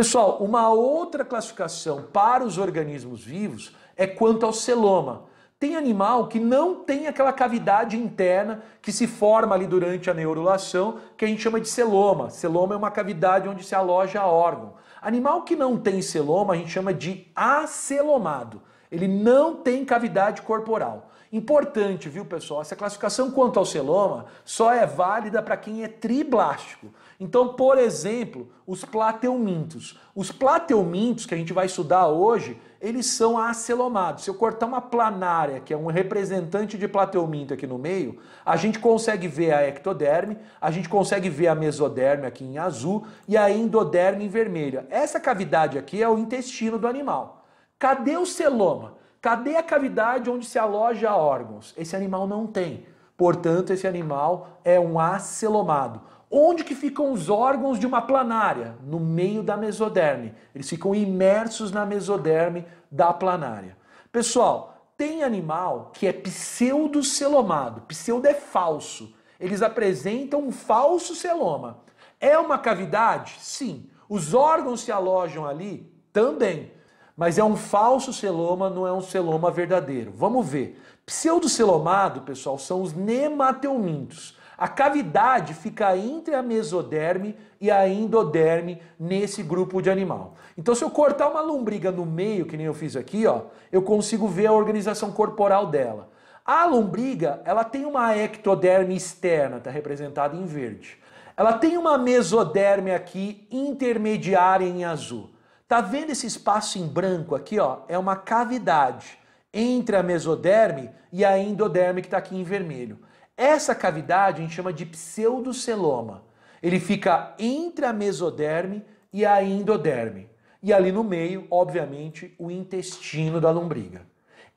Pessoal, uma outra classificação para os organismos vivos é quanto ao celoma. Tem animal que não tem aquela cavidade interna que se forma ali durante a neurulação, que a gente chama de celoma. Celoma é uma cavidade onde se aloja órgão. Animal que não tem celoma, a gente chama de acelomado. Ele não tem cavidade corporal. Importante, viu, pessoal? Essa classificação quanto ao celoma só é válida para quem é triblástico. Então, por exemplo, os plateumintos. Os plateumintos que a gente vai estudar hoje, eles são acelomados. Se eu cortar uma planária, que é um representante de plateuminto aqui no meio, a gente consegue ver a ectoderme, a gente consegue ver a mesoderme aqui em azul e a endoderme em vermelha. Essa cavidade aqui é o intestino do animal. Cadê o celoma? Cadê a cavidade onde se aloja órgãos? Esse animal não tem. Portanto, esse animal é um acelomado. Onde que ficam os órgãos de uma planária? No meio da mesoderme. Eles ficam imersos na mesoderme da planária. Pessoal, tem animal que é pseudocelomado. Pseudo é falso. Eles apresentam um falso celoma. É uma cavidade? Sim. Os órgãos se alojam ali? Também mas é um falso celoma, não é um celoma verdadeiro. Vamos ver. Pseudocelomado, pessoal, são os nemateumintos. A cavidade fica entre a mesoderme e a endoderme nesse grupo de animal. Então, se eu cortar uma lombriga no meio, que nem eu fiz aqui, ó, eu consigo ver a organização corporal dela. A lombriga, ela tem uma ectoderme externa, está representada em verde. Ela tem uma mesoderme aqui intermediária em azul. Tá vendo esse espaço em branco aqui, ó? É uma cavidade entre a mesoderme e a endoderme que está aqui em vermelho. Essa cavidade a gente chama de pseudoceloma. Ele fica entre a mesoderme e a endoderme. E ali no meio, obviamente, o intestino da lombriga.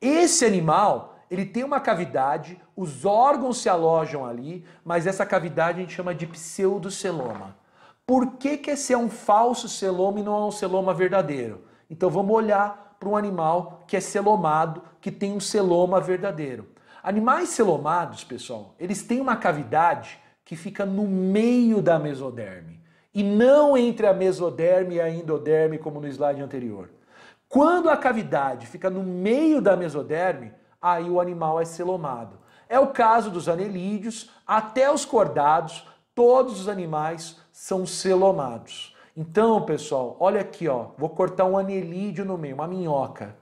Esse animal, ele tem uma cavidade, os órgãos se alojam ali, mas essa cavidade a gente chama de pseudoceloma. Por que, que esse é um falso celoma e não é um celoma verdadeiro? Então vamos olhar para um animal que é selomado, que tem um celoma verdadeiro. Animais selomados, pessoal, eles têm uma cavidade que fica no meio da mesoderme e não entre a mesoderme e a endoderme, como no slide anterior. Quando a cavidade fica no meio da mesoderme, aí o animal é selomado. É o caso dos anelídeos, até os cordados, todos os animais são celomados. Então, pessoal, olha aqui, ó, vou cortar um anelídeo no meio, uma minhoca.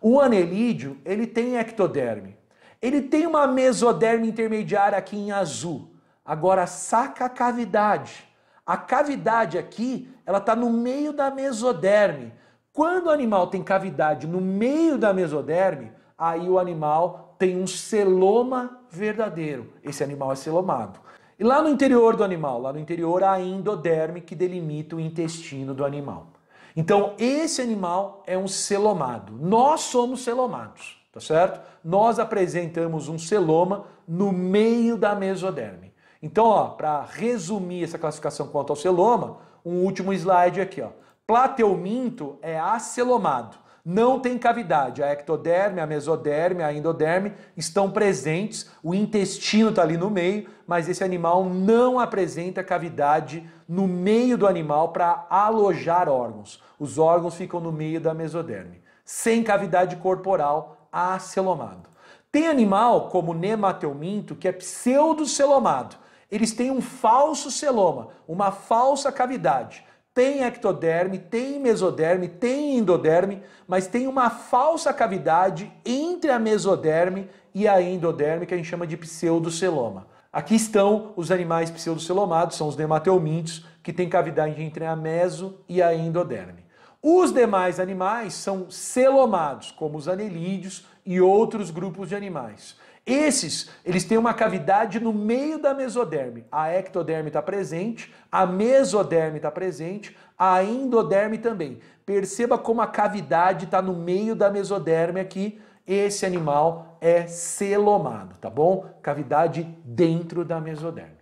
O anelídeo, ele tem ectoderme. Ele tem uma mesoderme intermediária aqui em azul. Agora saca a cavidade. A cavidade aqui, ela está no meio da mesoderme. Quando o animal tem cavidade no meio da mesoderme, aí o animal tem um celoma verdadeiro. Esse animal é celomado. E lá no interior do animal, lá no interior, a endoderme que delimita o intestino do animal. Então, esse animal é um celomado. Nós somos celomados, tá certo? Nós apresentamos um celoma no meio da mesoderme. Então, ó, para resumir essa classificação quanto ao celoma, um último slide aqui, ó. Plateuminto é acelomado não tem cavidade. A ectoderme, a mesoderme, a endoderme estão presentes, o intestino está ali no meio, mas esse animal não apresenta cavidade no meio do animal para alojar órgãos. Os órgãos ficam no meio da mesoderme, sem cavidade corporal acelomado. Tem animal como o nemateuminto que é pseudocelomado. Eles têm um falso celoma, uma falsa cavidade tem ectoderme, tem mesoderme, tem endoderme, mas tem uma falsa cavidade entre a mesoderme e a endoderme que a gente chama de pseudoceloma. Aqui estão os animais pseudocelomados, são os nematelmintos, que têm cavidade entre a meso e a endoderme. Os demais animais são celomados, como os anelídeos e outros grupos de animais. Esses, eles têm uma cavidade no meio da mesoderme. A ectoderme está presente, a mesoderme está presente, a endoderme também. Perceba como a cavidade está no meio da mesoderme aqui. Esse animal é celomado, tá bom? Cavidade dentro da mesoderme.